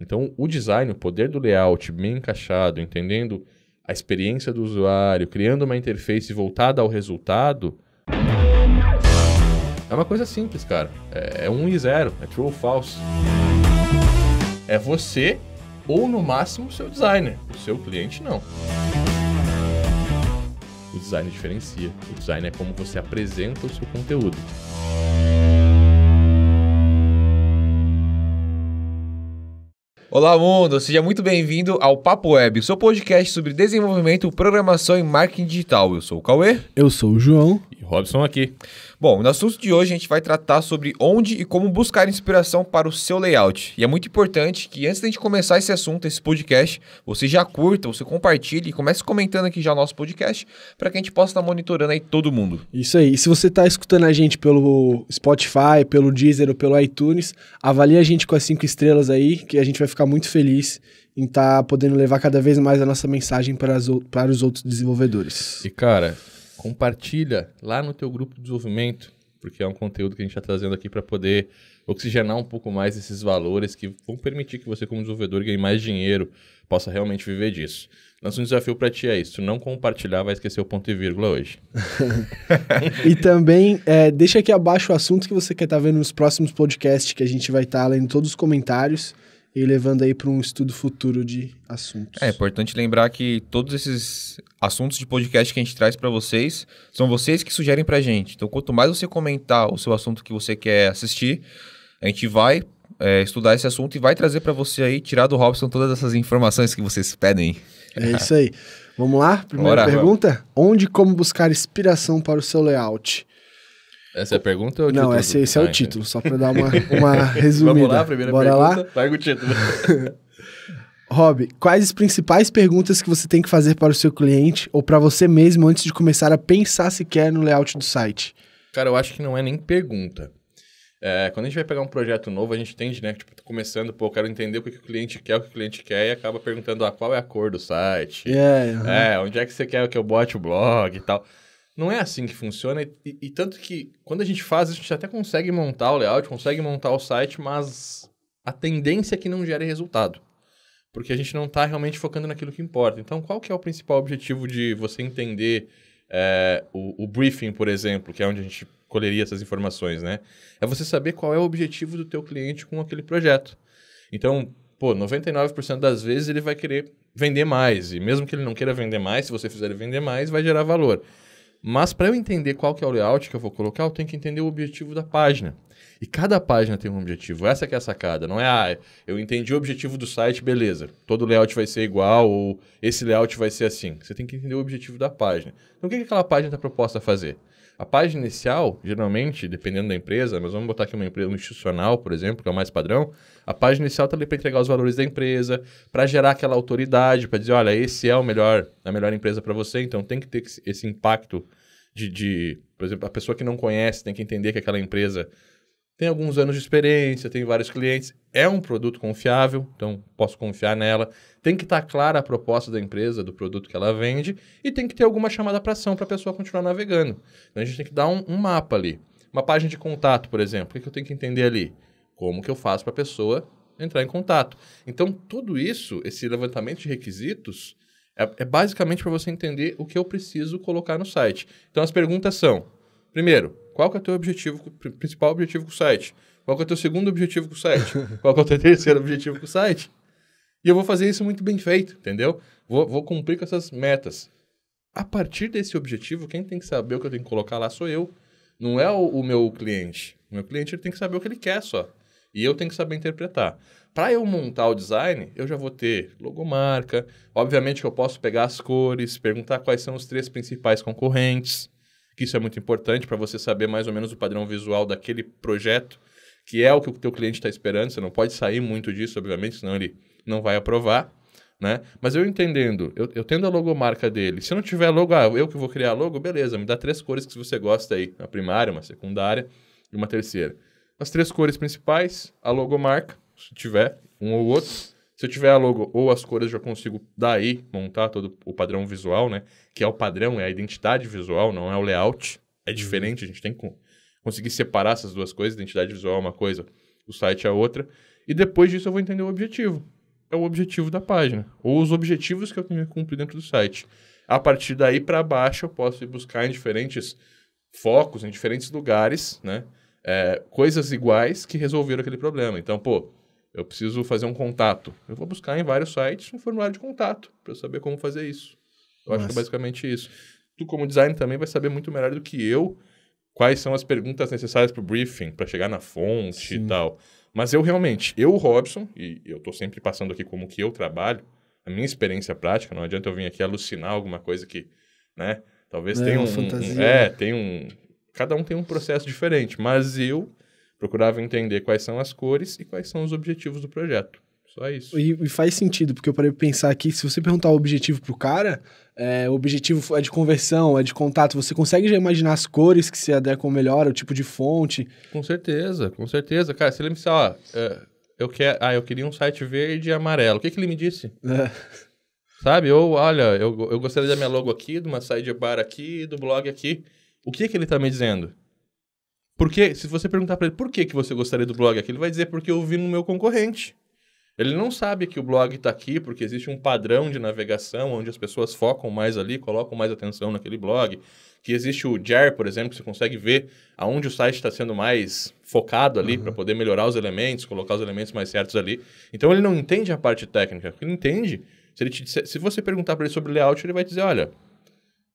Então, o design, o poder do layout bem encaixado, entendendo a experiência do usuário, criando uma interface voltada ao resultado. É uma coisa simples, cara. É, é 1 um e 0, é true ou false. É você ou, no máximo, o seu designer. O seu cliente, não. O design diferencia. O design é como você apresenta o seu conteúdo. Olá, mundo! Seja muito bem-vindo ao Papo Web, seu podcast sobre desenvolvimento, programação e marketing digital. Eu sou o Cauê. Eu sou o João. E Robson aqui. Bom, no assunto de hoje a gente vai tratar sobre onde e como buscar inspiração para o seu layout. E é muito importante que antes da gente começar esse assunto, esse podcast, você já curta, você compartilhe e comece comentando aqui já o nosso podcast para que a gente possa estar monitorando aí todo mundo. Isso aí. E se você está escutando a gente pelo Spotify, pelo Deezer ou pelo iTunes, avalie a gente com as cinco estrelas aí, que a gente vai ficar ficar muito feliz em estar tá podendo levar cada vez mais a nossa mensagem para, as, para os outros desenvolvedores. E cara, compartilha lá no teu grupo de desenvolvimento, porque é um conteúdo que a gente está trazendo aqui para poder oxigenar um pouco mais esses valores que vão permitir que você como desenvolvedor ganhe mais dinheiro, possa realmente viver disso. Nosso um desafio para ti é isso. Não compartilhar vai esquecer o ponto e vírgula hoje. e também é, deixa aqui abaixo o assunto que você quer estar tá vendo nos próximos podcasts que a gente vai estar tá lendo todos os comentários e levando aí para um estudo futuro de assuntos. É importante lembrar que todos esses assuntos de podcast que a gente traz para vocês são vocês que sugerem para a gente. Então, quanto mais você comentar o seu assunto que você quer assistir, a gente vai é, estudar esse assunto e vai trazer para você aí, tirar do Robson todas essas informações que vocês pedem. É isso aí. Vamos lá? Primeira Bora, pergunta: vamos. onde e como buscar inspiração para o seu layout? Essa é a pergunta ou é o Não, esse, esse é o ah, título, só para dar uma, uma resumida. Vamos lá, primeira Bora pergunta. Lá? Larga o título. Rob, quais as principais perguntas que você tem que fazer para o seu cliente ou para você mesmo antes de começar a pensar sequer no layout do site? Cara, eu acho que não é nem pergunta. É, quando a gente vai pegar um projeto novo, a gente entende, né? Tipo, começando, pô, eu quero entender o que, que o cliente quer, o que o cliente quer, e acaba perguntando ah, qual é a cor do site. Yeah, é, uhum. É, onde é que você quer que eu bote o blog e tal. Não é assim que funciona. E, e, e tanto que quando a gente faz isso, a gente até consegue montar o layout, consegue montar o site, mas a tendência é que não gere resultado. Porque a gente não está realmente focando naquilo que importa. Então, qual que é o principal objetivo de você entender é, o, o briefing, por exemplo, que é onde a gente colheria essas informações, né? É você saber qual é o objetivo do teu cliente com aquele projeto. Então, pô, 99% das vezes ele vai querer vender mais. E mesmo que ele não queira vender mais, se você fizer ele vender mais, vai gerar valor. Mas para eu entender qual que é o layout que eu vou colocar, eu tenho que entender o objetivo da página. E cada página tem um objetivo. Essa que é a sacada. Não é, ah, eu entendi o objetivo do site, beleza. Todo layout vai ser igual ou esse layout vai ser assim. Você tem que entender o objetivo da página. Então, o que, é que aquela página está proposta a fazer? A página inicial, geralmente, dependendo da empresa, mas vamos botar aqui uma empresa institucional, por exemplo, que é o mais padrão, a página inicial está ali para entregar os valores da empresa, para gerar aquela autoridade, para dizer, olha, esse é o melhor, a melhor empresa para você, então tem que ter esse impacto de, de, por exemplo, a pessoa que não conhece tem que entender que aquela empresa tem alguns anos de experiência, tem vários clientes, é um produto confiável, então posso confiar nela. Tem que estar tá clara a proposta da empresa, do produto que ela vende, e tem que ter alguma chamada para ação para a pessoa continuar navegando. Então a gente tem que dar um, um mapa ali. Uma página de contato, por exemplo, o que, que eu tenho que entender ali? Como que eu faço para a pessoa entrar em contato? Então, tudo isso, esse levantamento de requisitos, é, é basicamente para você entender o que eu preciso colocar no site. Então, as perguntas são: primeiro, qual que é o teu objetivo, principal objetivo com o site? Qual que é o teu segundo objetivo com o site? Qual que é o teu terceiro objetivo com o site? E eu vou fazer isso muito bem feito, entendeu? Vou, vou cumprir com essas metas. A partir desse objetivo, quem tem que saber o que eu tenho que colocar lá sou eu. Não é o, o meu cliente. O meu cliente ele tem que saber o que ele quer só. E eu tenho que saber interpretar. Para eu montar o design, eu já vou ter logomarca. Obviamente que eu posso pegar as cores, perguntar quais são os três principais concorrentes que isso é muito importante para você saber mais ou menos o padrão visual daquele projeto, que é o que o teu cliente está esperando. Você não pode sair muito disso, obviamente, senão ele não vai aprovar. Né? Mas eu entendendo, eu, eu tendo a logomarca dele. Se não tiver logo, ah, eu que vou criar logo, beleza, me dá três cores que você gosta aí. Uma primária, uma secundária e uma terceira. As três cores principais, a logomarca, se tiver um ou outro se eu tiver a logo ou as cores, já consigo daí montar todo o padrão visual, né? Que é o padrão, é a identidade visual, não é o layout. É uhum. diferente, a gente tem que conseguir separar essas duas coisas. Identidade visual é uma coisa, o site é outra. E depois disso eu vou entender o objetivo. É o objetivo da página. Ou os objetivos que eu tenho que cumprir dentro do site. A partir daí para baixo eu posso ir buscar em diferentes focos, em diferentes lugares, né? É, coisas iguais que resolveram aquele problema. Então, pô, eu preciso fazer um contato. Eu vou buscar em vários sites um formulário de contato para saber como fazer isso. Eu Nossa. acho que é basicamente isso. Tu, como designer, também vai saber muito melhor do que eu quais são as perguntas necessárias para o briefing, para chegar na fonte Sim. e tal. Mas eu realmente, eu, Robson, e eu estou sempre passando aqui como que eu trabalho, a minha experiência prática, não adianta eu vir aqui alucinar alguma coisa que, né? Talvez é, tenha um, fantasia, um, É, né? tem um. Cada um tem um processo diferente, mas eu procurava entender quais são as cores e quais são os objetivos do projeto. Só isso. E, e faz sentido, porque eu parei de pensar aqui, se você perguntar o objetivo pro cara, é, o objetivo é de conversão, é de contato, você consegue já imaginar as cores que se adequam melhor, o tipo de fonte? Com certeza, com certeza. Cara, se ele me disser, ó, é, eu, quer, ah, eu queria um site verde e amarelo, o que, que ele me disse? É. Sabe? Ou, olha, eu, eu gostaria da minha logo aqui, de uma saída de bar aqui, do blog aqui. O que, que ele tá me dizendo? Porque se você perguntar para ele por que, que você gostaria do blog aqui, ele vai dizer porque eu vi no meu concorrente. Ele não sabe que o blog está aqui porque existe um padrão de navegação onde as pessoas focam mais ali, colocam mais atenção naquele blog, que existe o JAR, por exemplo, que você consegue ver aonde o site está sendo mais focado ali uhum. para poder melhorar os elementos, colocar os elementos mais certos ali. Então ele não entende a parte técnica, ele entende. Se, ele te, se você perguntar para ele sobre layout, ele vai dizer, olha,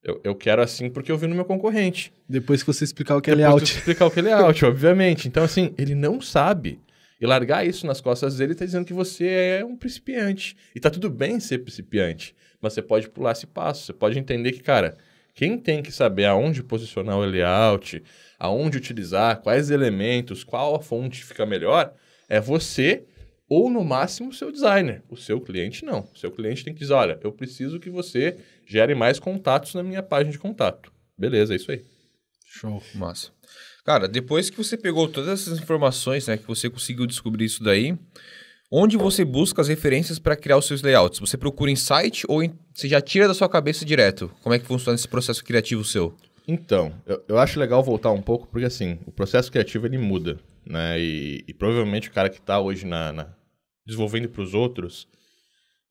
eu, eu quero assim porque eu vi no meu concorrente. Depois que você explicar o que é Depois layout. explicar o que é layout, obviamente. Então, assim, ele não sabe. E largar isso nas costas dele está dizendo que você é um principiante. E tá tudo bem ser principiante, mas você pode pular esse passo. Você pode entender que, cara, quem tem que saber aonde posicionar o layout, aonde utilizar, quais elementos, qual a fonte fica melhor, é você ou no máximo o seu designer. O seu cliente não. O seu cliente tem que dizer: olha, eu preciso que você gere mais contatos na minha página de contato. Beleza, é isso aí. Show. Massa. Cara, depois que você pegou todas essas informações, né, que você conseguiu descobrir isso daí, onde você busca as referências para criar os seus layouts? Você procura em site ou em... você já tira da sua cabeça direto? Como é que funciona esse processo criativo seu? Então, eu, eu acho legal voltar um pouco, porque assim, o processo criativo ele muda, né? E, e provavelmente o cara que está hoje na, na desenvolvendo para os outros,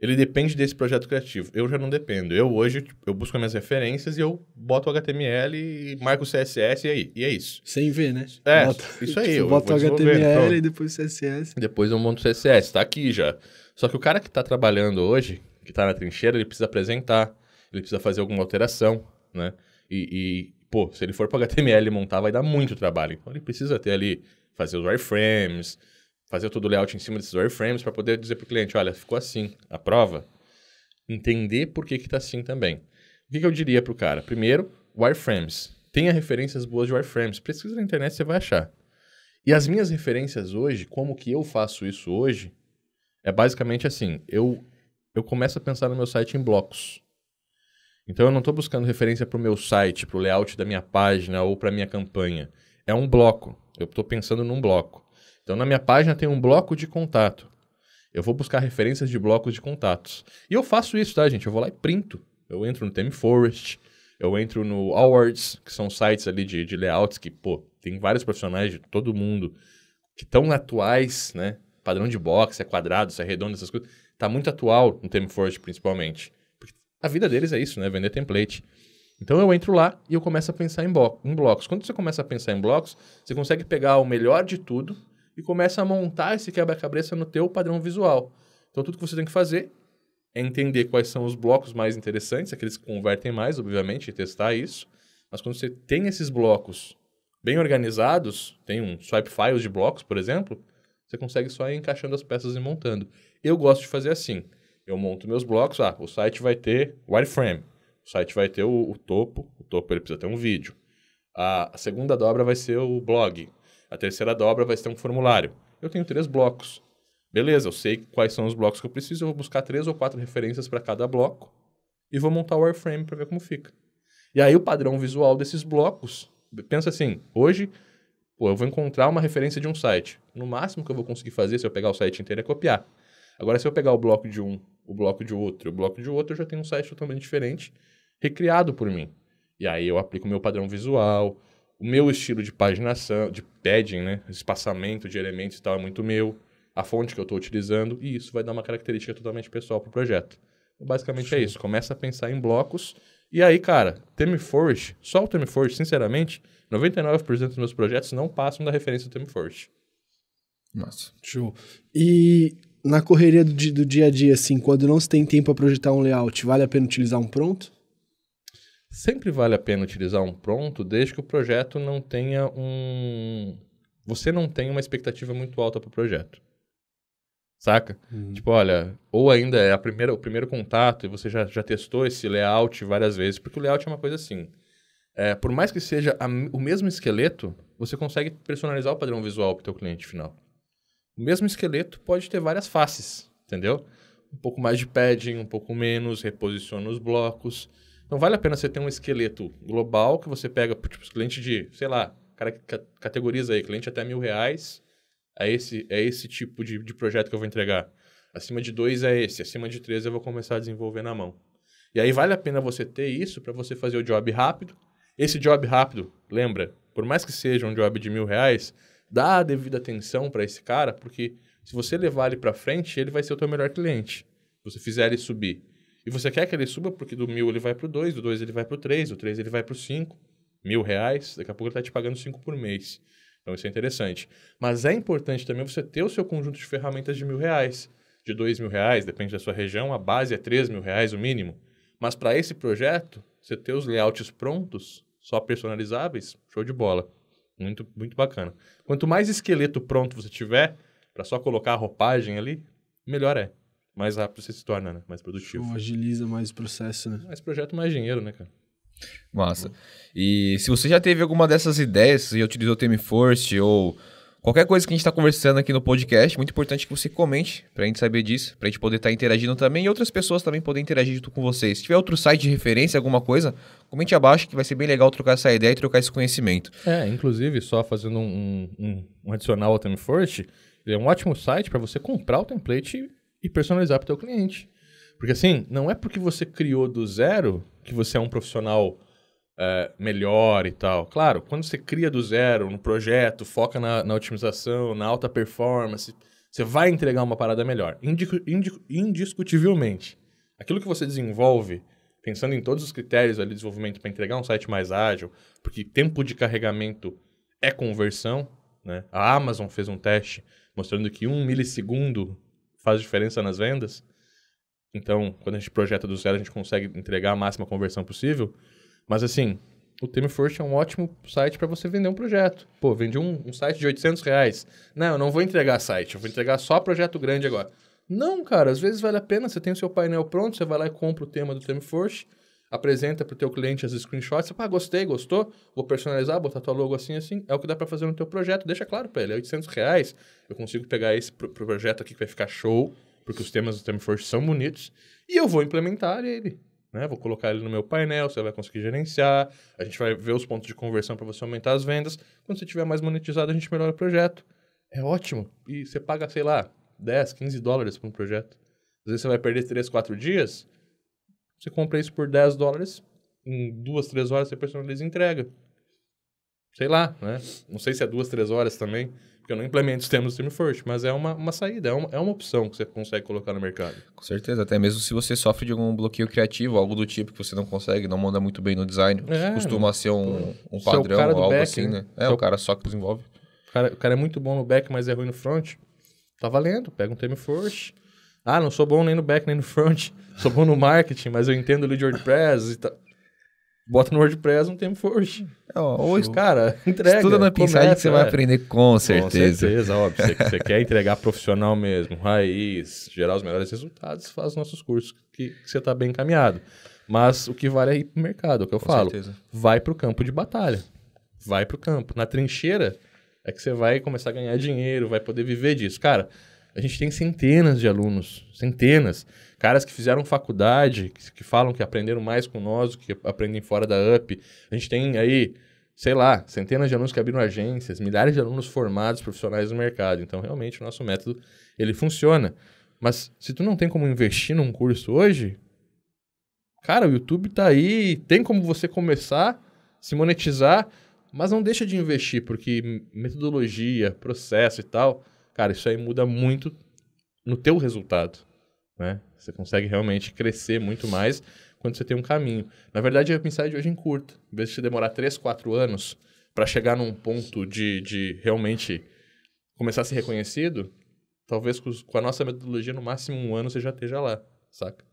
ele depende desse projeto criativo. Eu já não dependo. Eu hoje tipo, eu busco minhas referências e eu boto HTML e marco CSS e aí, e é isso. Sem ver, né? É, isso aí. Tipo, eu boto HTML e depois o CSS. Depois eu monto o CSS, está aqui já. Só que o cara que está trabalhando hoje, que está na trincheira, ele precisa apresentar, ele precisa fazer alguma alteração, né? E, e pô, se ele for para HTML montar, vai dar muito trabalho. Então ele precisa ter ali, fazer os wireframes, fazer todo o layout em cima desses wireframes para poder dizer para o cliente, olha, ficou assim, a prova. Entender por que está assim também. O que, que eu diria para o cara? Primeiro, wireframes. Tenha referências boas de wireframes. Pesquisa na internet, você vai achar. E as minhas referências hoje, como que eu faço isso hoje, é basicamente assim. Eu, eu começo a pensar no meu site em blocos. Então, eu não estou buscando referência para o meu site, para o layout da minha página ou para minha campanha. É um bloco. Eu estou pensando num bloco. Então, na minha página tem um bloco de contato. Eu vou buscar referências de blocos de contatos. E eu faço isso, tá, gente? Eu vou lá e printo. Eu entro no Theme Forest, eu entro no Awards, que são sites ali de, de layouts que, pô, tem vários profissionais de todo mundo que estão atuais, né? Padrão de box, é quadrado, se é redondo, essas coisas. Tá muito atual no Theme Forest, principalmente. Porque a vida deles é isso, né? Vender template. Então eu entro lá e eu começo a pensar em, em blocos. Quando você começa a pensar em blocos, você consegue pegar o melhor de tudo e começa a montar esse quebra-cabeça no teu padrão visual. Então, tudo que você tem que fazer é entender quais são os blocos mais interessantes, aqueles que convertem mais, obviamente, e testar isso. Mas quando você tem esses blocos bem organizados, tem um swipe files de blocos, por exemplo, você consegue só ir encaixando as peças e montando. Eu gosto de fazer assim. Eu monto meus blocos, ah, o site vai ter wireframe, o site vai ter o, o topo, o topo ele precisa ter um vídeo. a segunda dobra vai ser o blog, a terceira dobra vai ser um formulário. Eu tenho três blocos. Beleza, eu sei quais são os blocos que eu preciso, eu vou buscar três ou quatro referências para cada bloco e vou montar o wireframe para ver como fica. E aí o padrão visual desses blocos, pensa assim, hoje pô, eu vou encontrar uma referência de um site. No máximo que eu vou conseguir fazer se eu pegar o site inteiro é copiar. Agora se eu pegar o bloco de um, o bloco de outro, o bloco de outro, eu já tenho um site totalmente diferente, recriado por mim. E aí eu aplico meu padrão visual, o meu estilo de paginação, de padding, né? Espaçamento de elementos e tal é muito meu. A fonte que eu estou utilizando. E isso vai dar uma característica totalmente pessoal para o projeto. Então, basicamente é Sim. é isso. Começa a pensar em blocos. E aí, cara, Termforge, só o Termforge, sinceramente, 99% dos meus projetos não passam da referência do Termforge. Nossa, show. E na correria do, do, dia a dia, assim, quando não se tem tempo para projetar um layout, vale a pena utilizar um pronto? Sempre vale a pena utilizar um pronto, desde que o projeto não tenha um. Você não tenha uma expectativa muito alta para o projeto. Saca? Uhum. Tipo, olha, ou ainda é a primeira, o primeiro contato e você já, já testou esse layout várias vezes, porque o layout é uma coisa assim. É, por mais que seja a, o mesmo esqueleto, você consegue personalizar o padrão visual para o teu cliente final. O mesmo esqueleto pode ter várias faces, entendeu? Um pouco mais de padding, um pouco menos, reposiciona os blocos. Então vale a pena você ter um esqueleto global que você pega, tipo, cliente de, sei lá, cara que categoriza aí, cliente até mil reais, é esse, é esse tipo de, de projeto que eu vou entregar. Acima de dois é esse, acima de três eu vou começar a desenvolver na mão. E aí vale a pena você ter isso para você fazer o job rápido. Esse job rápido, lembra, por mais que seja um job de mil reais, dá a devida atenção para esse cara, porque se você levar ele para frente, ele vai ser o teu melhor cliente. Se você fizer ele subir e você quer que ele suba porque do mil ele vai para o dois, do dois ele vai para o três, do três ele vai para o cinco, mil reais, daqui a pouco ele está te pagando cinco por mês. Então isso é interessante. Mas é importante também você ter o seu conjunto de ferramentas de mil reais, de dois mil reais, depende da sua região, a base é três mil reais o mínimo. Mas para esse projeto, você ter os layouts prontos, só personalizáveis, show de bola. Muito, muito bacana. Quanto mais esqueleto pronto você tiver, para só colocar a roupagem ali, melhor é mais rápido você se torna, né? Mais produtivo. Então, agiliza mais o processo, né? Mais projeto, mais dinheiro, né, cara? Massa. E se você já teve alguma dessas ideias e utilizou o Time ou qualquer coisa que a gente está conversando aqui no podcast, muito importante que você comente para a gente saber disso, para a gente poder estar tá interagindo também e outras pessoas também poderem interagir junto com vocês. Se tiver outro site de referência, alguma coisa, comente abaixo que vai ser bem legal trocar essa ideia e trocar esse conhecimento. É, inclusive, só fazendo um, um, um adicional ao Time Force, ele é um ótimo site para você comprar o template e personalizar para o teu cliente. Porque assim, não é porque você criou do zero que você é um profissional é, melhor e tal. Claro, quando você cria do zero no projeto, foca na, na otimização, na alta performance, você vai entregar uma parada melhor, indico, indico, indiscutivelmente. Aquilo que você desenvolve, pensando em todos os critérios ali de desenvolvimento para entregar um site mais ágil, porque tempo de carregamento é conversão, né? A Amazon fez um teste mostrando que um milissegundo faz diferença nas vendas. Então, quando a gente projeta do zero, a gente consegue entregar a máxima conversão possível. Mas assim, o Theme First é um ótimo site para você vender um projeto. Pô, vendi um, um, site de 800 reais. Não, eu não vou entregar site, eu vou entregar só projeto grande agora. Não, cara, às vezes vale a pena, você tem o seu painel pronto, você vai lá e compra o tema do Theme First apresenta para o teu cliente as screenshots, você ah, gostei, gostou, vou personalizar, botar tua logo assim, assim, é o que dá para fazer no teu projeto, deixa claro para ele, é 800 reais, eu consigo pegar esse pro projeto aqui que vai ficar show, porque os temas do Termforce são bonitos, e eu vou implementar ele, né? Vou colocar ele no meu painel, você vai conseguir gerenciar, a gente vai ver os pontos de conversão para você aumentar as vendas, quando você tiver mais monetizado, a gente melhora o projeto. É ótimo, e você paga, sei lá, 10, 15 dólares por um projeto. Às vezes você vai perder 3, 4 dias você compra isso por 10 dólares, em duas, três horas você personaliza e entrega. Sei lá, né? Não sei se é duas, três horas também, porque eu não implemento os termos do Streamforce, mas é uma, uma saída, é uma, é uma opção que você consegue colocar no mercado. Com certeza, até mesmo se você sofre de algum bloqueio criativo, algo do tipo que você não consegue, não manda muito bem no design, é, costuma ser um, um padrão ou algo back, assim, né? né? É, o, cara só que desenvolve. O cara, o cara é muito bom no back, mas é ruim no front. Tá valendo, pega um Termforce, ah, não sou bom nem no back nem no front, sou bom no marketing, mas eu entendo ali de WordPress e tal. Bota no WordPress um tempo forte. É, ou cara, entrega. Estuda na pincelada que você é. vai aprender com certeza. Com certeza, óbvio. Você, você quer entregar profissional mesmo, raiz, gerar os melhores resultados, faz nossos cursos que, que você está bem encaminhado. Mas o que vale é ir para o mercado, é o que eu com falo. Certeza. Vai para o campo de batalha. Vai para o campo. Na trincheira é que você vai começar a ganhar dinheiro, vai poder viver disso. Cara, a gente tem centenas de alunos, centenas. Caras que fizeram faculdade, que, que falam que aprenderam mais com nós do que aprendem fora da UP. A gente tem aí, sei lá, centenas de alunos que abriram agências, milhares de alunos formados, profissionais no mercado. Então, realmente, o nosso método, ele funciona. Mas se tu não tem como investir num curso hoje, cara, o YouTube tá aí, tem como você começar, se monetizar, mas não deixa de investir, porque metodologia, processo e tal Cara, isso aí muda muito no teu resultado, né? Você consegue realmente crescer muito mais quando você tem um caminho. Na verdade, a mensagem de hoje em curta. Em vez de demorar 3, 4 anos para chegar num ponto de, de realmente começar a ser reconhecido, talvez com a nossa metodologia, no máximo um ano você já esteja lá, saca?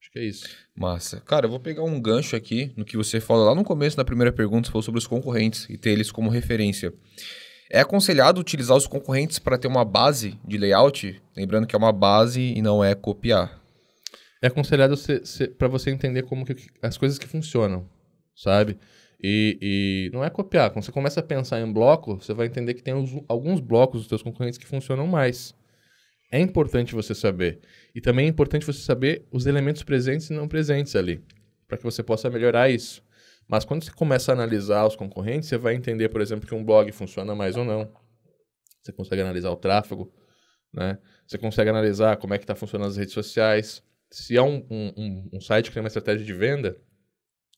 Acho que é isso. Massa. Cara, eu vou pegar um gancho aqui no que você falou lá no começo da primeira pergunta, você falou sobre os concorrentes e ter eles como referência. É aconselhado utilizar os concorrentes para ter uma base de layout, lembrando que é uma base e não é copiar. É aconselhado para você entender como que, as coisas que funcionam, sabe? E, e, não é copiar. Quando você começa a pensar em bloco, você vai entender que tem os, alguns blocos dos seus concorrentes que funcionam mais. É importante você saber. E também é importante você saber os elementos presentes e não presentes ali, para que você possa melhorar isso. Mas quando você começa a analisar os concorrentes, você vai entender, por exemplo, que um blog funciona mais ou não. Você consegue analisar o tráfego, né? Você consegue analisar como é que está funcionando as redes sociais. Se é um, um, um, site que tem uma estratégia de venda,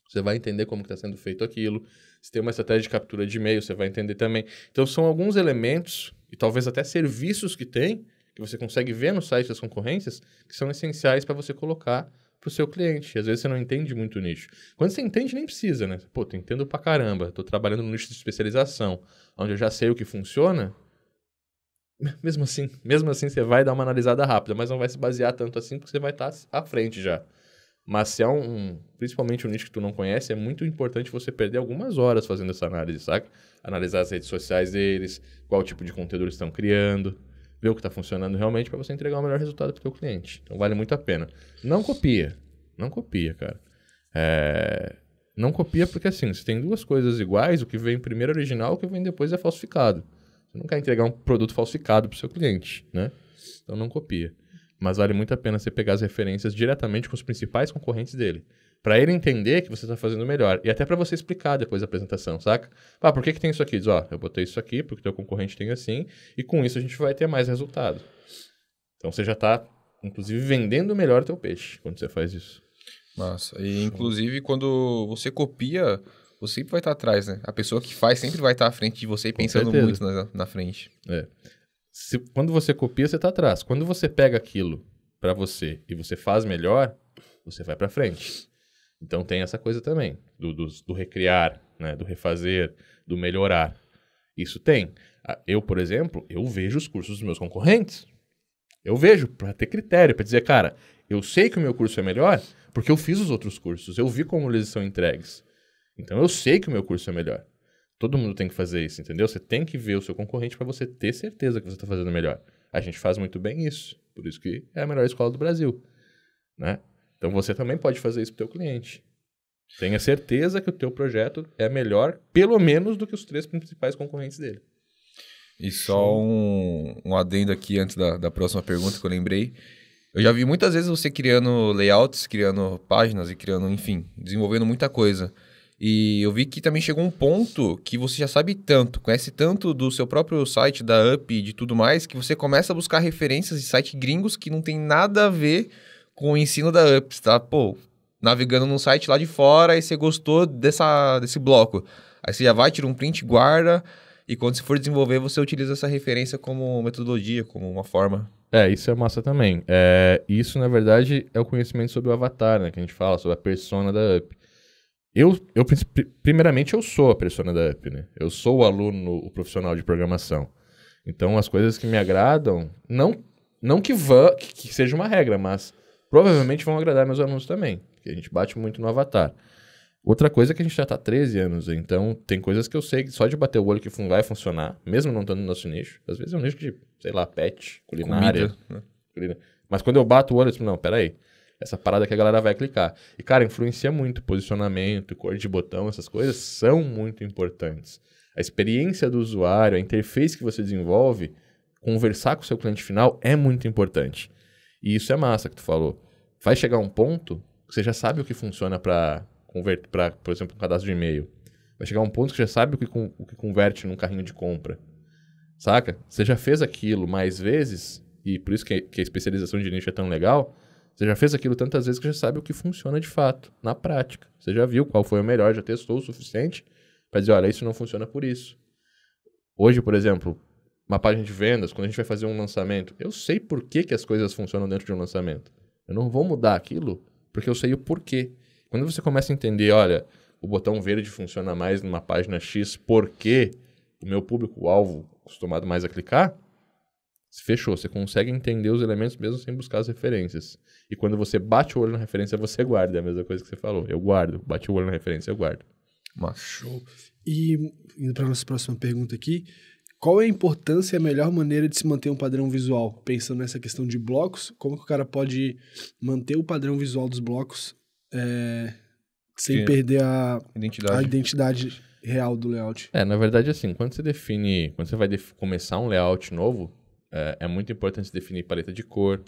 você vai entender como está sendo feito aquilo. Se tem uma estratégia de captura de e-mail, você vai entender também. Então, são alguns elementos, e talvez até serviços que tem, que você consegue ver no site das concorrências, que são essenciais para você colocar pro seu cliente. Às vezes você não entende muito o nicho. Quando você entende, nem precisa, né? Pô, tô entendo pra caramba, tô trabalhando no nicho de especialização, onde eu já sei o que funciona. Mesmo assim, mesmo assim você vai dar uma analisada rápida, mas não vai se basear tanto assim porque você vai estar tá à frente já. Mas se é um, principalmente um nicho que tu não conhece, é muito importante você perder algumas horas fazendo essa análise, sabe? Analisar as redes sociais deles, qual tipo de conteúdo eles estão criando ver o que está funcionando realmente para você entregar o melhor resultado para o seu cliente. Então vale muito a pena. Não copia. Não copia, cara. É... Não copia porque assim, se tem duas coisas iguais, o que vem primeiro é original, o que vem depois é falsificado. Você não quer entregar um produto falsificado para o seu cliente, né? Então não copia. Mas vale muito a pena você pegar as referências diretamente com os principais concorrentes dele para ele entender que você está fazendo melhor. E até para você explicar depois da apresentação, saca? Ah, por que, que tem isso aqui? Diz, ó, eu botei isso aqui porque teu concorrente tem assim, e com isso a gente vai ter mais resultado. Então você já está, inclusive, vendendo melhor o teu peixe quando você faz isso. Nossa, e inclusive quando você copia, você sempre vai estar tá atrás, né? A pessoa que faz sempre vai estar tá à frente de você e pensando muito na, na frente. É. Se, quando você copia, você está atrás. Quando você pega aquilo para você e você faz melhor, você vai para frente. Então tem essa coisa também, do, do, do recriar, né, do refazer, do melhorar. Isso tem. Eu, por exemplo, eu vejo os cursos dos meus concorrentes. Eu vejo para ter critério, para dizer, cara, eu sei que o meu curso é melhor porque eu fiz os outros cursos, eu vi como eles são entregues. Então eu sei que o meu curso é melhor. Todo mundo tem que fazer isso, entendeu? Você tem que ver o seu concorrente para você ter certeza que você está fazendo melhor. A gente faz muito bem isso, por isso que é a melhor escola do Brasil, né? Então você também pode fazer isso para o teu cliente. Tenha certeza que o teu projeto é melhor, pelo menos, do que os três principais concorrentes dele. E só um, um adendo aqui antes da, da próxima pergunta que eu lembrei. Eu já vi muitas vezes você criando layouts, criando páginas e criando, enfim, desenvolvendo muita coisa. E eu vi que também chegou um ponto que você já sabe tanto, conhece tanto do seu próprio site, da UP e de tudo mais, que você começa a buscar referências de sites gringos que não tem nada a ver com o ensino da UPS, tá? Pô, navegando num site lá de fora e você gostou dessa, desse bloco. Aí você já vai, tira um print, guarda, e quando você for desenvolver, você utiliza essa referência como metodologia, como uma forma. É, isso é massa também. É, isso, na verdade, é o conhecimento sobre o avatar, né? Que a gente fala, sobre a persona da UP. Eu, eu primeiramente, eu sou a persona da UP, né? Eu sou o aluno, o profissional de programação. Então, as coisas que me agradam, não, não que, vá, que, que seja uma regra, mas provavelmente vão agradar meus alunos também, porque a gente bate muito no avatar. Outra coisa é que a gente já está 13 anos, então tem coisas que eu sei que só de bater o olho que vai funcionar, mesmo não estando no nosso nicho. Às vezes é um nicho de, sei lá, pet, culinária. Comida, né? Mas quando eu bato o olho, eu digo, não, peraí. Essa parada que a galera vai clicar. E, cara, influencia muito. Posicionamento, cor de botão, essas coisas são muito importantes. A experiência do usuário, a interface que você desenvolve, conversar com o seu cliente final é muito importante. E isso é massa que tu falou. Vai chegar um ponto que você já sabe o que funciona para converter, para, por exemplo, um cadastro de e-mail. Vai chegar um ponto que você já sabe o que, o que converte num carrinho de compra. Saca? Você já fez aquilo mais vezes, e por isso que, que a especialização de nicho é tão legal. Você já fez aquilo tantas vezes que já sabe o que funciona de fato, na prática. Você já viu qual foi o melhor, já testou o suficiente para dizer, olha, isso não funciona por isso. Hoje, por exemplo, uma página de vendas, quando a gente vai fazer um lançamento, eu sei por que, que as coisas funcionam dentro de um lançamento. Eu não vou mudar aquilo porque eu sei o porquê. Quando você começa a entender, olha, o botão verde funciona mais numa página X porque o meu público-alvo acostumado mais a clicar, fechou. Você consegue entender os elementos mesmo sem buscar as referências. E quando você bate o olho na referência, você guarda. É a mesma coisa que você falou. Eu guardo. Bati o olho na referência, eu guardo. Mas... Show. E indo para a nossa próxima pergunta aqui, qual é a importância e a melhor maneira de se manter um padrão visual? Pensando nessa questão de blocos, como que o cara pode manter o padrão visual dos blocos é, sem de perder a identidade. a identidade. real do layout? É, na verdade, assim, quando você define, quando você vai começar um layout novo, é, é muito importante você definir paleta de cor,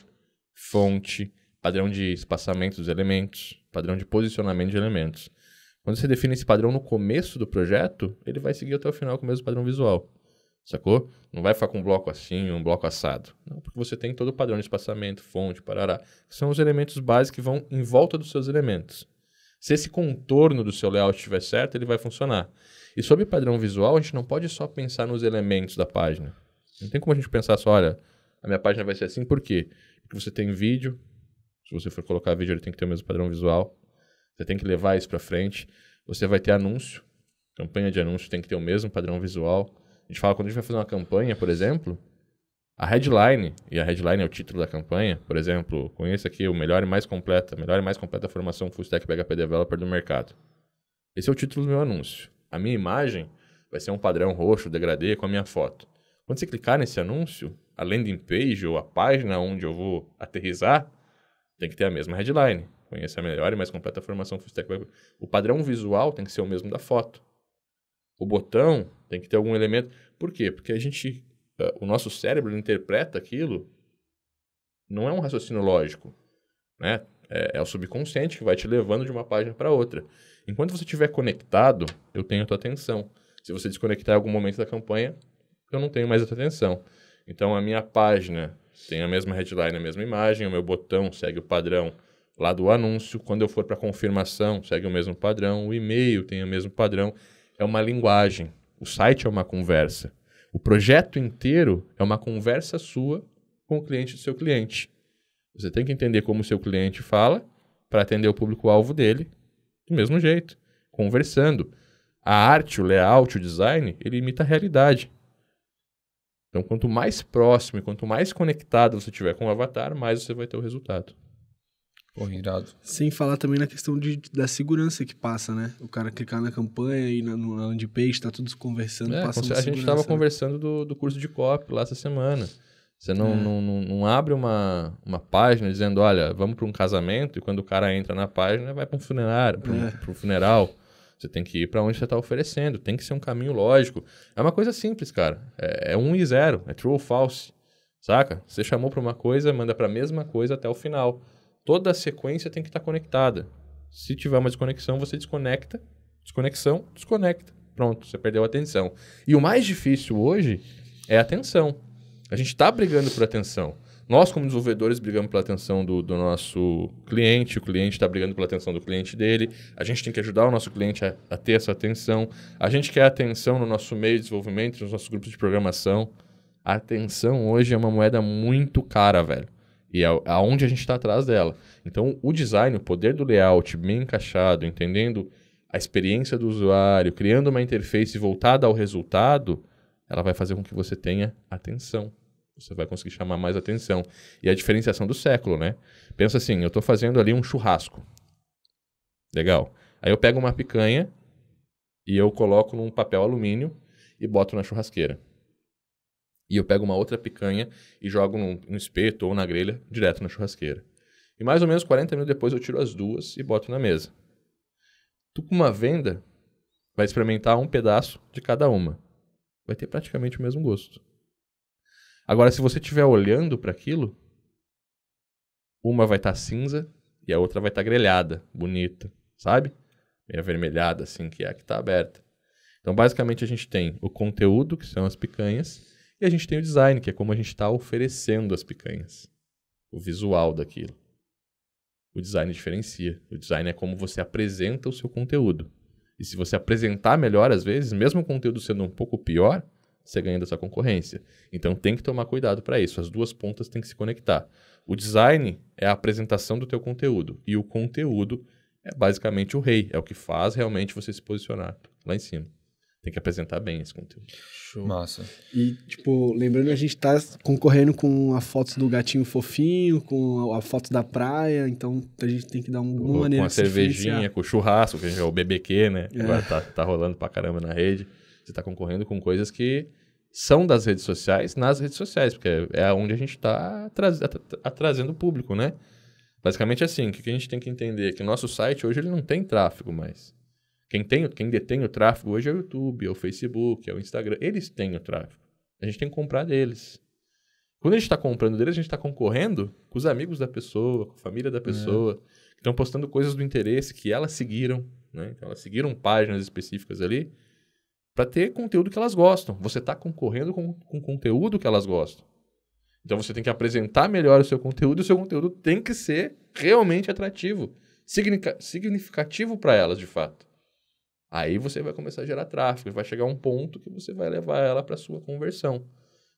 fonte, padrão de espaçamento dos elementos, padrão de posicionamento de elementos. Quando você define esse padrão no começo do projeto, ele vai seguir até o final com o mesmo padrão visual. Sacou? Não vai ficar com um bloco assim, um bloco assado. Não, porque você tem todo o padrão de espaçamento, fonte, parará. são os elementos básicos que vão em volta dos seus elementos. Se esse contorno do seu layout estiver certo, ele vai funcionar. E sobre padrão visual, a gente não pode só pensar nos elementos da página. Não tem como a gente pensar só, olha, a minha página vai ser assim, por quê? Porque você tem vídeo, se você for colocar vídeo, ele tem que ter o mesmo padrão visual. Você tem que levar isso para frente. Você vai ter anúncio, campanha de anúncio tem que ter o mesmo padrão visual. A gente fala quando a gente vai fazer uma campanha, por exemplo, a headline, e a headline é o título da campanha, por exemplo, conheça aqui o melhor e mais completa, melhor e mais completa formação full stack PHP developer do mercado. Esse é o título do meu anúncio. A minha imagem vai ser um padrão roxo, degradê, com a minha foto. Quando você clicar nesse anúncio, a landing page ou a página onde eu vou aterrizar tem que ter a mesma headline. Conheça a melhor e mais completa formação full stack PHP. O padrão visual tem que ser o mesmo da foto o botão tem que ter algum elemento. Por quê? Porque a gente, eh, o nosso cérebro interpreta aquilo, não é um raciocínio lógico, né? É, é o subconsciente que vai te levando de uma página para outra. Enquanto você estiver conectado, eu tenho a tua atenção. Se você desconectar em algum momento da campanha, eu não tenho mais a tua atenção. Então a minha página tem a mesma headline, a mesma imagem, o meu botão segue o padrão lá do anúncio. Quando eu for para confirmação, segue o mesmo padrão. O e-mail tem o mesmo padrão é uma linguagem, o site é uma conversa. O projeto inteiro é uma conversa sua com o cliente do seu cliente. Você tem que entender como o seu cliente fala para atender o público-alvo dele do mesmo jeito, conversando. A arte, o layout, o design, ele imita a realidade. Então, quanto mais próximo e quanto mais conectado você tiver com o avatar, mais você vai ter o resultado irado. Sem falar também na questão de, da segurança que passa, né? O cara clicar na campanha e na, na landing page, tá tudo conversando, é, A gente estava né? conversando do, do curso de copy lá essa semana. Você não, é. não, não, não, abre uma, uma página dizendo, olha, vamos para um casamento, e quando o cara entra na página, vai para um funerário, para um, é. um funeral. Você tem que ir para onde você está oferecendo, tem que ser um caminho lógico. É uma coisa simples, cara. É, é um e zero, é true ou false, saca? Você chamou para uma coisa, manda para a mesma coisa até o final toda a sequência tem que estar tá conectada. Se tiver uma desconexão, você desconecta, desconexão, desconecta. Pronto, você perdeu a atenção. E o mais difícil hoje é a atenção. A gente está brigando por atenção. Nós, como desenvolvedores, brigamos pela atenção do, do nosso cliente, o cliente está brigando pela atenção do cliente dele, a gente tem que ajudar o nosso cliente a, a, ter essa atenção, a gente quer atenção no nosso meio de desenvolvimento, nos nossos grupos de programação. A atenção hoje é uma moeda muito cara, velho. E é aonde a gente está atrás dela. Então, o design, o poder do layout bem encaixado, entendendo a experiência do usuário, criando uma interface voltada ao resultado, ela vai fazer com que você tenha atenção. Você vai conseguir chamar mais atenção. E a diferenciação do século, né? Pensa assim, eu estou fazendo ali um churrasco. Legal. Aí eu pego uma picanha e eu coloco num papel alumínio e boto na churrasqueira. E eu pego uma outra picanha e jogo no espeto ou na grelha direto na churrasqueira. E mais ou menos 40 minutos depois eu tiro as duas e boto na mesa. Tu com uma venda vai experimentar um pedaço de cada uma. Vai ter praticamente o mesmo gosto. Agora, se você estiver olhando para aquilo, uma vai estar tá cinza e a outra vai estar tá grelhada, bonita, sabe? Meio avermelhada, assim, que é a que está aberta. Então, basicamente, a gente tem o conteúdo, que são as picanhas, e a gente tem o design, que é como a gente está oferecendo as picanhas. O visual daquilo. O design diferencia. O design é como você apresenta o seu conteúdo. E se você apresentar melhor, às vezes, mesmo o conteúdo sendo um pouco pior, você ganha dessa concorrência. Então tem que tomar cuidado para isso. As duas pontas têm que se conectar. O design é a apresentação do teu conteúdo e o conteúdo é basicamente o rei, é o que faz realmente você se posicionar lá em cima tem que apresentar bem esse conteúdo. Show. Massa. E, tipo, lembrando, a gente tá concorrendo com a foto do gatinho fofinho, com a, a foto da praia, então a gente tem que dar um com, maneira Com a cervejinha, com o churrasco, que é o BBQ, né? É. Agora tá, tá rolando pra caramba na rede. Você tá concorrendo com coisas que são das redes sociais nas redes sociais, porque é onde a gente tá atras, atrasando o público, né? Basicamente é assim, o que a gente tem que entender é que nosso site hoje ele não tem tráfego mais. Quem, tem, quem detém o tráfego hoje é o YouTube, é o Facebook, é o Instagram. Eles têm o tráfego. A gente tem que comprar deles. Quando a gente está comprando deles, a gente está concorrendo com os amigos da pessoa, com a família da é. pessoa, é. que estão postando coisas do interesse que elas seguiram. Né? Então, elas seguiram páginas específicas ali para ter conteúdo que elas gostam. Você está concorrendo com, com conteúdo que elas gostam. Então você tem que apresentar melhor o seu conteúdo e o seu conteúdo tem que ser realmente atrativo, significativo para elas de fato. Aí você vai começar a gerar tráfego, vai chegar um ponto que você vai levar ela para sua conversão.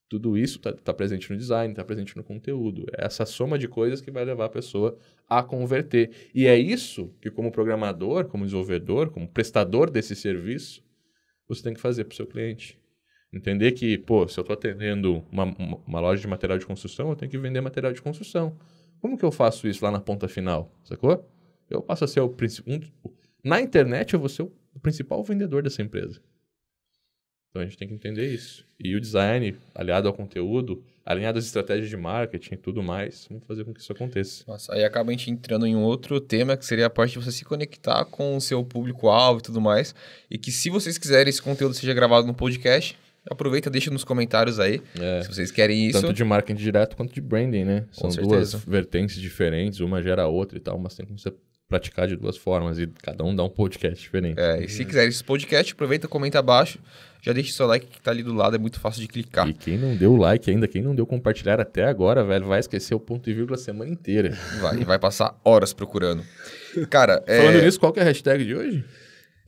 Tudo isso está tá presente no design, está presente no conteúdo. É essa soma de coisas que vai levar a pessoa a converter. E é isso que, como programador, como desenvolvedor, como prestador desse serviço, você tem que fazer para o seu cliente. Entender que, pô, se eu estou atendendo uma, uma, loja de material de construção, eu tenho que vender material de construção. Como que eu faço isso lá na ponta final? Sacou? Eu passo a ser o principal. Um, na internet, eu vou ser o o principal vendedor dessa empresa. Então a gente tem que entender isso. E o design, aliado ao conteúdo, alinhado às estratégias de marketing e tudo mais, vamos fazer com que isso aconteça. Nossa, aí acaba a gente entrando em um outro tema, que seria a parte de você se conectar com o seu público-alvo e tudo mais. E que se vocês quiserem esse conteúdo seja gravado no podcast, aproveita, deixa nos comentários aí é. se vocês querem isso. Tanto de marketing direto quanto de branding, né? São duas vertentes diferentes, uma gera a outra e tal, mas tem como você praticar de duas formas e cada um dá um podcast diferente. É, e se quiser esse podcast, aproveita, comenta abaixo, já deixa seu like que tá ali do lado, é muito fácil de clicar. E quem não deu like ainda, quem não deu compartilhar até agora, velho, vai esquecer o ponto e vírgula a semana inteira. Vai, vai passar horas procurando. Cara, é... Falando nisso, qual que é a hashtag de hoje?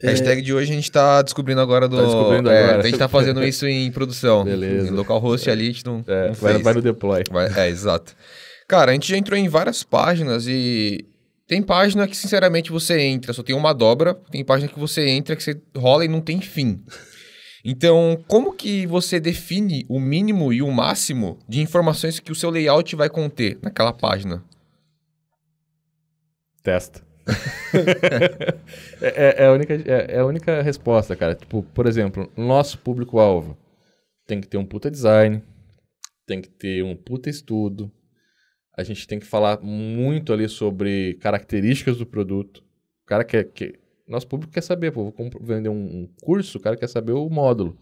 Hashtag é... de hoje a gente tá descobrindo agora do. Tá descobrindo é, agora. A gente tá fazendo isso em produção. Beleza. Em local host ali, a gente não. É, não vai, vai, no deploy. Vai, é, exato. Cara, a gente já entrou em várias páginas e tem página que, sinceramente, você entra, só tem uma dobra. Tem página que você entra, que você rola e não tem fim. Então, como que você define o mínimo e o máximo de informações que o seu layout vai conter naquela página? Testa. É, é, é, a única, é, é, a única resposta, cara. Tipo, por exemplo, nosso público-alvo tem que ter um puta design, tem que ter um puta estudo, a gente tem que falar muito ali sobre características do produto. O cara quer. Que, nosso público quer saber, pô, vou vender um, curso, o cara quer saber o módulo.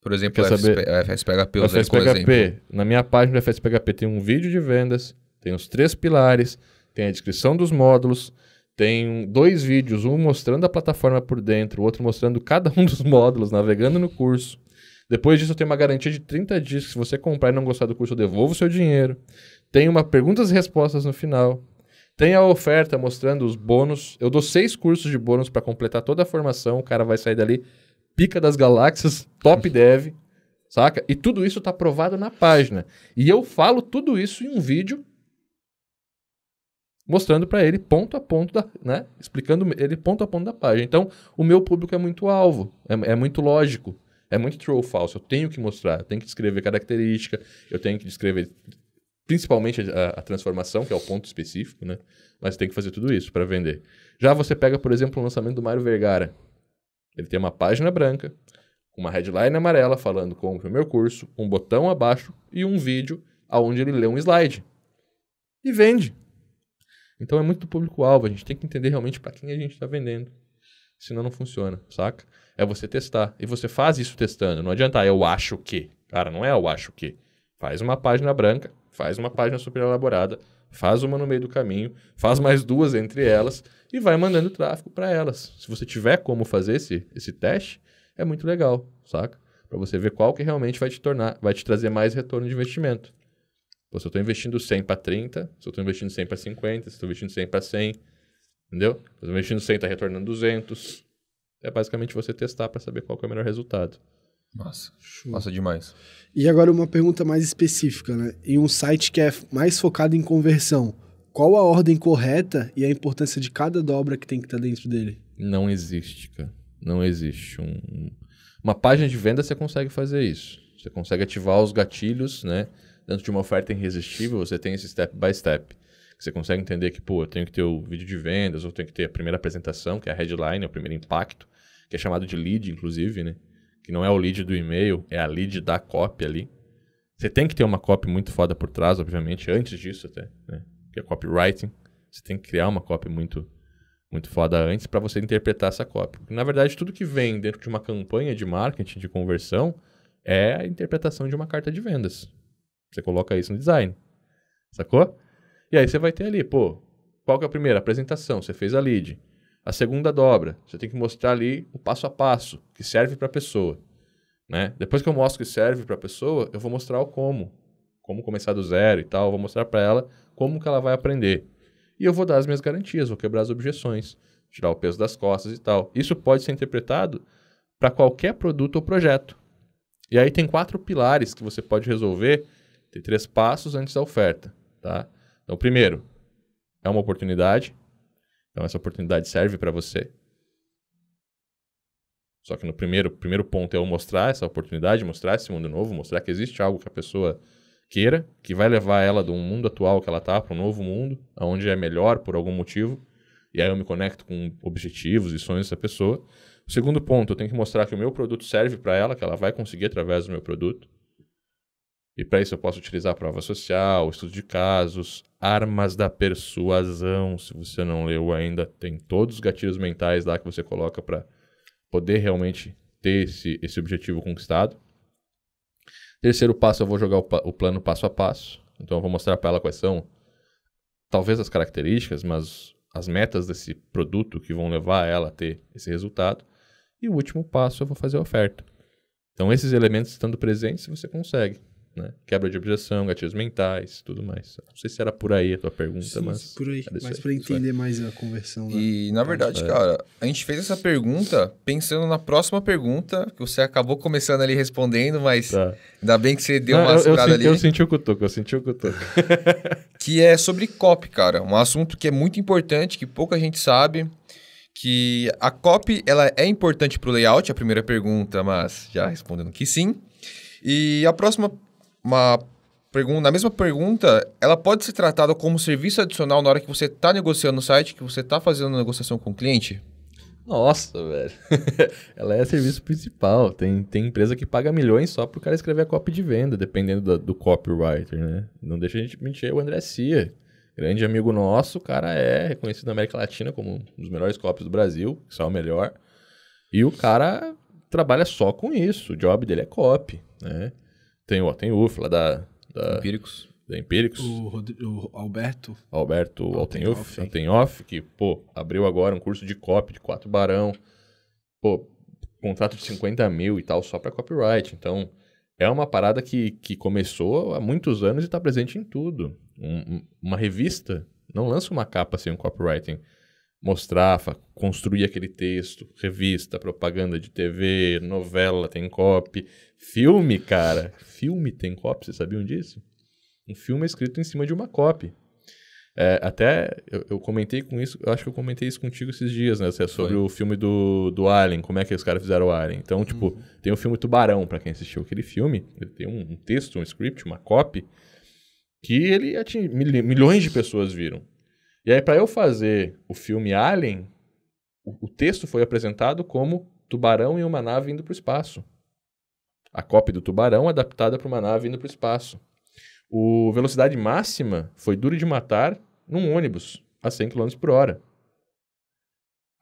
Por exemplo, quer saber... FSPHP, o FSPHP. Exemplo. Na minha página do FSPHP tem um vídeo de vendas, tem os três pilares, tem a descrição dos módulos, tem dois vídeos, um mostrando a plataforma por dentro, o outro mostrando cada um dos módulos, navegando no curso. Depois disso, eu tenho uma garantia de 30 dias. se você comprar e não gostar do curso, eu devolvo o seu dinheiro. Tem uma perguntas e respostas no final. Tem a oferta mostrando os bônus. Eu dou seis cursos de bônus para completar toda a formação. O cara vai sair dali, pica das galáxias, top dev, saca? E tudo isso está provado na página. E eu falo tudo isso em um vídeo mostrando para ele ponto a ponto, da, né? Explicando ele ponto a ponto da página. Então, o meu público é muito alvo, é, é muito lógico é muito true ou falso. Eu tenho que mostrar, eu tenho que descrever característica, eu tenho que descrever principalmente a, a transformação, que é o ponto específico, né? Mas tem que fazer tudo isso para vender. Já você pega, por exemplo, o lançamento do Mário Vergara. Ele tem uma página branca, uma headline amarela falando com o meu curso, um botão abaixo e um vídeo aonde ele lê um slide. E vende. Então é muito público-alvo, a gente tem que entender realmente para quem a gente está vendendo. Senão não funciona, saca? É você testar. E você faz isso testando. Não adianta, ah, eu acho que. Cara, não é eu acho que. Faz uma página branca, faz uma página super elaborada, faz uma no meio do caminho, faz mais duas entre elas e vai mandando tráfego para elas. Se você tiver como fazer esse, esse teste, é muito legal, saca? Para você ver qual que realmente vai te tornar, vai te trazer mais retorno de investimento. se eu estou investindo 100 para 30, se eu estou investindo 100 para 50, se eu estou investindo 100 para 100, entendeu? Se eu estou investindo 100, está retornando 200 é basicamente você testar para saber qual é o melhor resultado. Nossa, massa demais. E agora uma pergunta mais específica, né? Em um site que é mais focado em conversão, qual a ordem correta e a importância de cada dobra que tem que estar tá dentro dele? Não existe, cara. Não existe. Um, uma página de venda você consegue fazer isso. Você consegue ativar os gatilhos, né? Dentro de uma oferta irresistível, você tem esse step by step. Você consegue entender que, pô, eu tenho que ter o vídeo de vendas, ou tenho que ter a primeira apresentação, que é a headline, é o primeiro impacto que é chamado de lead, inclusive, né? Que não é o lead do e-mail, é a lead da copy ali. Você tem que ter uma copy muito foda por trás, obviamente, antes disso até, né? Que é copywriting. Você tem que criar uma copy muito muito foda antes para você interpretar essa copy. Porque, na verdade, tudo que vem dentro de uma campanha de marketing, de conversão, é a interpretação de uma carta de vendas. Você coloca isso no design. Sacou? E aí você vai ter ali, pô, qual que é a primeira? Apresentação. Você fez a lead. A segunda dobra, você tem que mostrar ali o passo a passo que serve para a pessoa. Né? Depois que eu mostro que serve para a pessoa, eu vou mostrar o como. Como começar do zero e tal. Eu vou mostrar para ela como que ela vai aprender. E eu vou dar as minhas garantias, vou quebrar as objeções, tirar o peso das costas e tal. Isso pode ser interpretado para qualquer produto ou projeto. E aí tem quatro pilares que você pode resolver, tem três passos antes da oferta, tá? Então, primeiro, é uma oportunidade. Então essa oportunidade serve para você. Só que no primeiro, primeiro ponto é eu mostrar essa oportunidade, mostrar esse mundo novo, mostrar que existe algo que a pessoa queira, que vai levar ela do mundo atual que ela está para um novo mundo, onde é melhor por algum motivo. E aí eu me conecto com objetivos e sonhos dessa pessoa. O segundo ponto, eu tenho que mostrar que o meu produto serve para ela, que ela vai conseguir através do meu produto. E para isso eu posso utilizar prova social, estudo de casos, armas da persuasão. Se você não leu ainda, tem todos os gatilhos mentais lá que você coloca para poder realmente ter esse, esse objetivo conquistado. Terceiro passo, eu vou jogar o, o plano passo a passo. Então eu vou mostrar para ela quais são, talvez as características, mas as metas desse produto que vão levar ela a ter esse resultado. E o último passo, eu vou fazer a oferta. Então esses elementos estando presentes, você consegue. Né? Quebra de objeção, gatilhos mentais, tudo mais. Não sei se era por aí a tua pergunta, Sim, mas. Por aí, é mas para entender mais a conversão. Né? E, na verdade, é. cara, a gente fez essa pergunta pensando na próxima pergunta, que você acabou começando ali respondendo, mas tá. ainda bem que você deu Não, uma segurada ali. Eu senti o cutuco, eu senti o cutuco. que é sobre COP, cara. Um assunto que é muito importante, que pouca gente sabe que a copy ela é importante para o layout, é a primeira pergunta, mas já respondendo que sim. E a próxima uma pergunta, na mesma pergunta, ela pode ser tratada como serviço adicional na hora que você está negociando no site, que você está fazendo negociação com o cliente? Nossa, velho. ela é serviço principal. Tem, tem empresa que paga milhões só pro cara escrever a cópia de venda, dependendo do, do copywriter, né? Não deixa a gente mentir, é o André Cia, grande amigo nosso, o cara é reconhecido na América Latina como um dos melhores copies do Brasil, só é o melhor. E o cara trabalha só com isso. O job dele é copy, né? Tem, ó, tem o UF lá da. da Empíricos. Da Empíricos. O, o Alberto. Alberto Altenhoff, Altenhoff, que, pô, abriu agora um curso de copy de quatro barão. Pô, contrato de 50 mil e tal, só para copyright. Então, é uma parada que, que começou há muitos anos e está presente em tudo. Um, uma revista não lança uma capa sem um copywriting mostrar, construir aquele texto, revista, propaganda de TV, novela tem copy, filme, cara, filme tem copy, vocês sabiam disso? Um filme é escrito em cima de uma copy. É, até eu, eu, comentei com isso, eu acho que eu comentei isso contigo esses dias, né? Sobre Foi. o filme do, do Alien, como é que os caras fizeram o Alien. Então, tipo, uhum. tem o filme Tubarão, para quem assistiu aquele filme, ele tem um, um texto, um script, uma copy, que ele milhões de pessoas viram. E aí, para eu fazer o filme Alien, o, o, texto foi apresentado como Tubarão e uma nave indo para o espaço. A cópia do Tubarão adaptada para uma nave indo para o espaço. O Velocidade Máxima foi Duro de Matar num ônibus a 100 km por hora.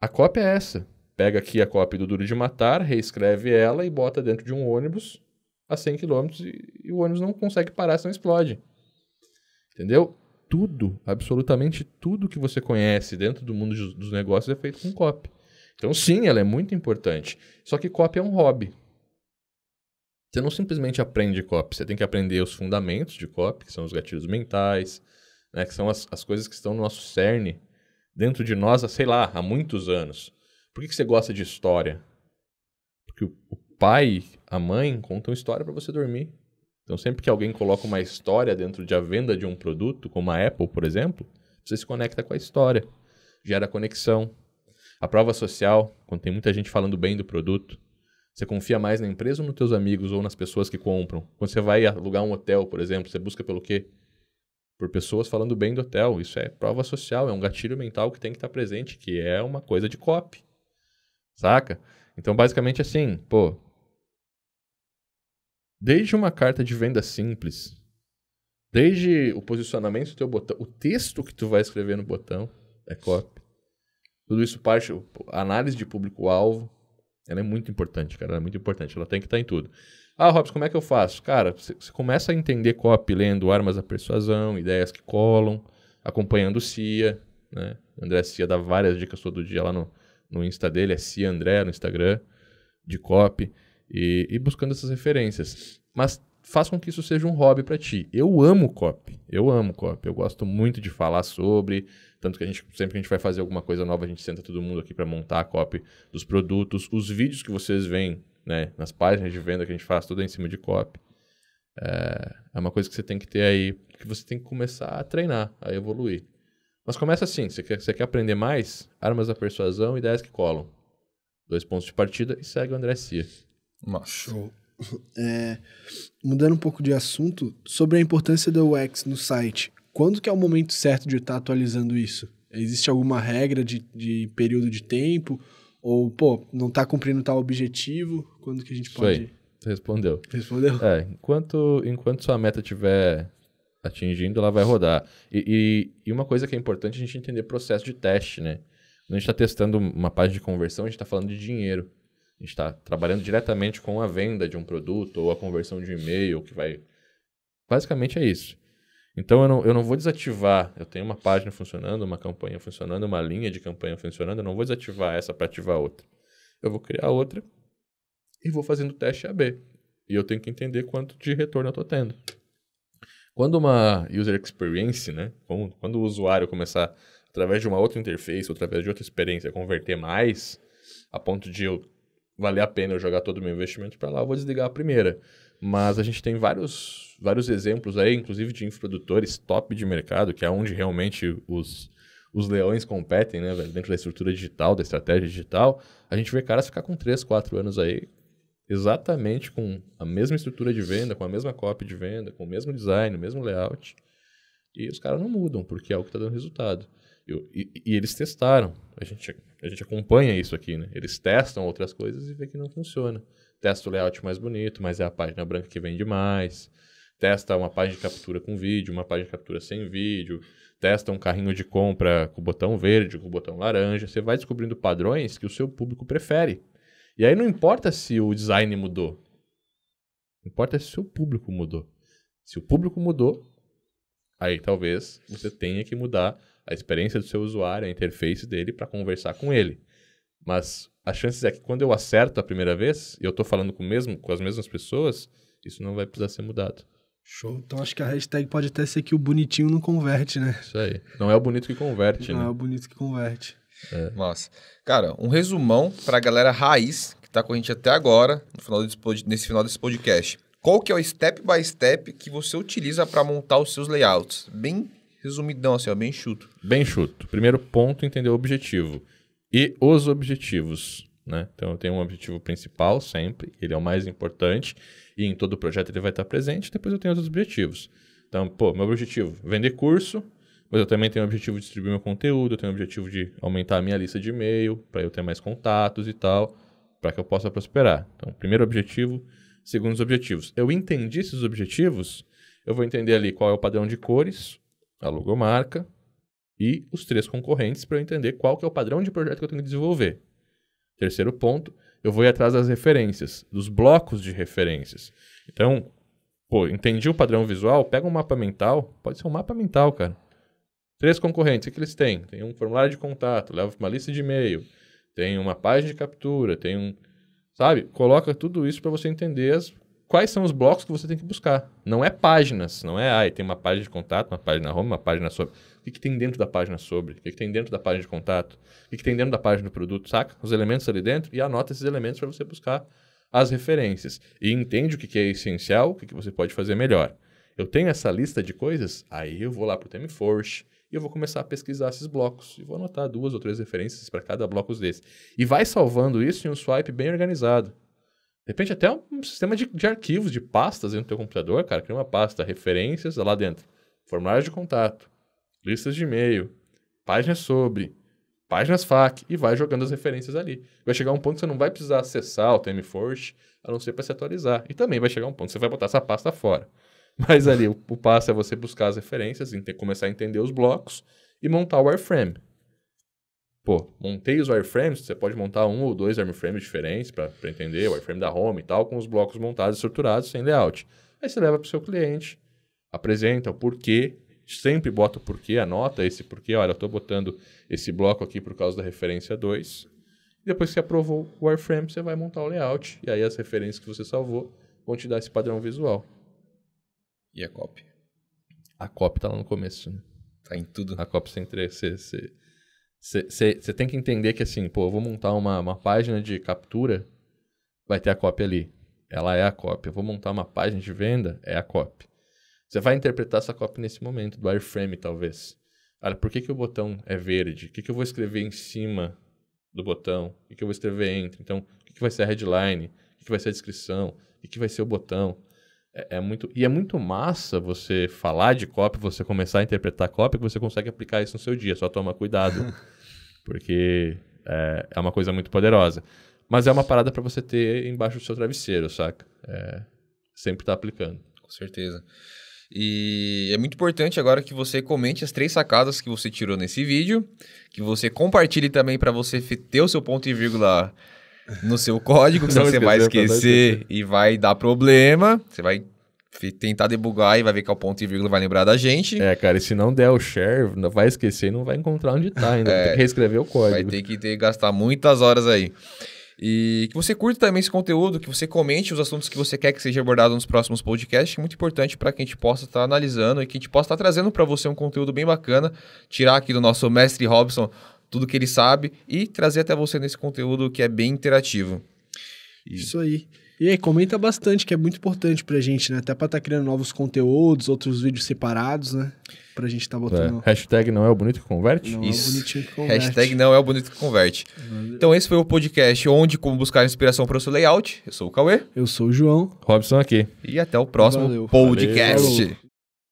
A cópia é essa. Pega aqui a cópia do Duro de Matar, reescreve ela e bota dentro de um ônibus a 100 km e, e o ônibus não consegue parar, senão explode. Entendeu? tudo, absolutamente tudo que você conhece dentro do mundo dos negócios é feito com copy. Então, sim, ela é muito importante. Só que copy é um hobby. Você não simplesmente aprende copy, você tem que aprender os fundamentos de copy, que são os gatilhos mentais, né, que são as, as coisas que estão no nosso cerne, dentro de nós, há, sei lá, há muitos anos. Por que, que você gosta de história? Porque o, o pai, a mãe contam história para você dormir. Então, sempre que alguém coloca uma história dentro de a venda de um produto, como a Apple, por exemplo, você se conecta com a história, gera conexão. A prova social, quando tem muita gente falando bem do produto, você confia mais na empresa ou nos teus amigos ou nas pessoas que compram? Quando você vai alugar um hotel, por exemplo, você busca pelo quê? Por pessoas falando bem do hotel. Isso é prova social, é um gatilho mental que tem que estar tá presente, que é uma coisa de copy. Saca? Então, basicamente assim, pô, Desde uma carta de venda simples, desde o posicionamento do teu botão, o texto que tu vai escrever no botão é copy. Tudo isso parte, análise de público-alvo, ela é muito importante, cara, ela é muito importante, ela tem que estar em tudo. Ah, Robson, como é que eu faço? Cara, você começa a entender copy lendo Armas da Persuasão, Ideias que Colam, acompanhando o CIA, né? André Cia dá várias dicas todo dia lá no, no Insta dele, é Cia André no Instagram, de copy e, e buscando essas referências. Mas faz com que isso seja um hobby para ti. Eu amo copy, eu amo copy, eu gosto muito de falar sobre, tanto que a gente sempre que a gente vai fazer alguma coisa nova, a gente senta todo mundo aqui para montar a copy dos produtos, os vídeos que vocês veem, né, nas páginas de venda que a gente faz tudo é em cima de copy. É, é uma coisa que você tem que ter aí, que você tem que começar a treinar, a evoluir. Mas começa assim, você quer, você quer aprender mais? Armas da persuasão, ideias que colam. Dois pontos de partida e segue o André Cia. Nossa. Show. É, mudando um pouco de assunto, sobre a importância do UX no site. Quando que é o momento certo de estar tá atualizando isso? Existe alguma regra de, de período de tempo? Ou, pô, não está cumprindo tal objetivo? Quando que a gente pode... Isso respondeu. Respondeu. É, enquanto, enquanto sua meta estiver atingindo, ela vai rodar. E, e, e, uma coisa que é importante a gente entender é o processo de teste, né? Quando a gente está testando uma página de conversão, a gente está falando de dinheiro. A gente está trabalhando diretamente com a venda de um produto ou a conversão de e-mail que vai. Basicamente é isso. Então eu não, eu não vou desativar. Eu tenho uma página funcionando, uma campanha funcionando, uma linha de campanha funcionando. Eu não vou desativar essa para ativar outra. Eu vou criar outra e vou fazendo teste AB. E eu tenho que entender quanto de retorno eu estou tendo. Quando uma user experience, né, quando o usuário começar através de uma outra interface, ou através de outra experiência, converter mais, a ponto de eu valer a pena eu jogar todo o meu investimento para lá, eu vou desligar a primeira. Mas a gente tem vários, vários exemplos aí, inclusive de infradutores top de mercado, que é onde realmente os, os leões competem, né, velho? Dentro da estrutura digital, da estratégia digital, a gente vê caras ficar com 3, 4 anos aí, exatamente com a mesma estrutura de venda, com a mesma cópia de venda, com o mesmo design, o mesmo layout. E os caras não mudam, porque é o que está dando resultado. Eu, e, e, eles testaram. A gente, a gente acompanha isso aqui, né? Eles testam outras coisas e vê que não funciona. Testa o layout mais bonito, mas é a página branca que vende mais. Testa uma página de captura com vídeo, uma página de captura sem vídeo. Testa um carrinho de compra com o botão verde, com o botão laranja. Você vai descobrindo padrões que o seu público prefere. E aí não importa se o design mudou. Importa se o público mudou. Se o público mudou, aí talvez você tenha que mudar a experiência do seu usuário, a interface dele para conversar com ele. Mas as chances é que quando eu acerto a primeira vez, e eu estou falando com, mesmo, com as mesmas pessoas, isso não vai precisar ser mudado. Show. Então acho que a hashtag pode até ser que o bonitinho não converte, né? Isso aí. Não é o bonito que converte, não né? Não é o bonito que converte. É. Nossa. Cara, um resumão para a galera raiz que está com a gente até agora, no final desse, nesse final desse podcast. Qual que é o step by step que você utiliza para montar os seus layouts? Bem resumidão, assim, ó, bem chuto. Bem chuto. Primeiro ponto, entender o objetivo. E os objetivos. Né? Então eu tenho um objetivo principal sempre, ele é o mais importante, e em todo projeto ele vai estar presente, depois eu tenho outros objetivos. Então, pô, meu objetivo, vender curso, mas eu também tenho o objetivo de distribuir meu conteúdo, eu tenho o objetivo de aumentar a minha lista de e-mail, para eu ter mais contatos e tal, para que eu possa prosperar. Então, primeiro objetivo, segundo os objetivos. Eu entendi esses objetivos, eu vou entender ali qual é o padrão de cores, a logomarca e os três concorrentes para eu entender qual que é o padrão de projeto que eu tenho que desenvolver. Terceiro ponto, eu vou ir atrás das referências, dos blocos de referências. Então, pô, entendi o padrão visual, pega um mapa mental, pode ser um mapa mental, cara. Três concorrentes, o que eles têm? Tem um formulário de contato, leva uma lista de e-mail, tem uma página de captura, tem um, sabe? Coloca tudo isso para você entender as quais são os blocos que você tem que buscar. Não é páginas, não é, ai, ah, tem uma página de contato, uma página home, uma página sobre. O que, que tem dentro da página sobre? O que, que tem dentro da página de contato? O que, que tem dentro da página do produto? Saca os elementos ali dentro e anota esses elementos para você buscar as referências. E entende o que, que é essencial, o que, que você pode fazer melhor. Eu tenho essa lista de coisas, aí eu vou lá para o Forge e eu vou começar a pesquisar esses blocos. E vou anotar duas ou três referências para cada bloco desse. E vai salvando isso em um swipe bem organizado de repente até um sistema de, de arquivos, de pastas dentro do teu computador, cara. Cria uma pasta, referências lá dentro, formulários de contato, listas de e-mail, páginas sobre, páginas FAQ e vai jogando as referências ali. Vai chegar um ponto que você não vai precisar acessar o Forge a não ser para se atualizar. E também vai chegar um ponto que você vai botar essa pasta fora. Mas ali o, o passo é você buscar as referências, começar a entender os blocos e montar o wireframe pô, montei os wireframes, você pode montar um ou dois wireframes diferentes para entender, o wireframe da home e tal, com os blocos montados e estruturados sem layout. Aí você leva para o seu cliente, apresenta o porquê, sempre bota o porquê, anota esse porquê, olha, eu estou botando esse bloco aqui por causa da referência 2. Depois que você aprovou o wireframe, você vai montar o layout, e aí as referências que você salvou vão te dar esse padrão visual. E a copy? A copy está lá no começo, né? Tá em tudo. A copy sem, tre- você, você tem que entender que assim, pô, eu vou montar uma, uma página de captura, vai ter a cópia ali. Ela é a cópia. Eu vou montar uma página de venda, é a cópia. Você vai interpretar essa cópia nesse momento, do wireframe, talvez. Olha, por que, que o botão é verde? O que, que eu vou escrever em cima do botão? O que, que eu vou escrever entre? Então, o que, que vai ser a headline? O que, que vai ser a descrição? O que, que vai ser o botão? É, é, muito e é muito massa você falar de copy, você começar a interpretar copy, que você consegue aplicar isso no seu dia. Só toma cuidado, porque é, é, uma coisa muito poderosa. Mas é uma parada para você ter embaixo do seu travesseiro, saca? É, sempre tá aplicando. Com certeza. E é muito importante agora que você comente as três sacadas que você tirou nesse vídeo, que você compartilhe também para você ter o seu ponto e vírgula no seu código, que você vai tá, esquecer, e vai dar problema. Você vai tentar debugar e vai ver que é o ponto e vírgula vai lembrar da gente. É, cara, e se não der o share, vai esquecer e não vai encontrar onde tá ainda. é, tem que reescrever o código. Vai ter que ter, gastar muitas horas aí. E que você curta também esse conteúdo, que você comente os assuntos que você quer que seja abordado nos próximos podcasts, é muito importante para que a gente possa estar tá analisando e que a gente possa estar tá trazendo para você um conteúdo bem bacana, tirar aqui do nosso mestre Robson tudo que ele sabe e trazer até você nesse conteúdo que é bem interativo. E... Isso aí. E aí, comenta bastante, que é muito importante pra gente, né? Até pra estar tá criando novos conteúdos, outros vídeos separados, né? Pra gente estar tá é. botando. É. Hashtag não é o bonito que converte? Não Isso. é o bonitinho que converte. Hashtag não é o bonito que converte. Então, esse foi o podcast Onde Como Buscar Inspiração para o seu Layout. Eu sou o Cauê. Eu sou o João. Robson aqui. E até o próximo Valeu. podcast. Valeu.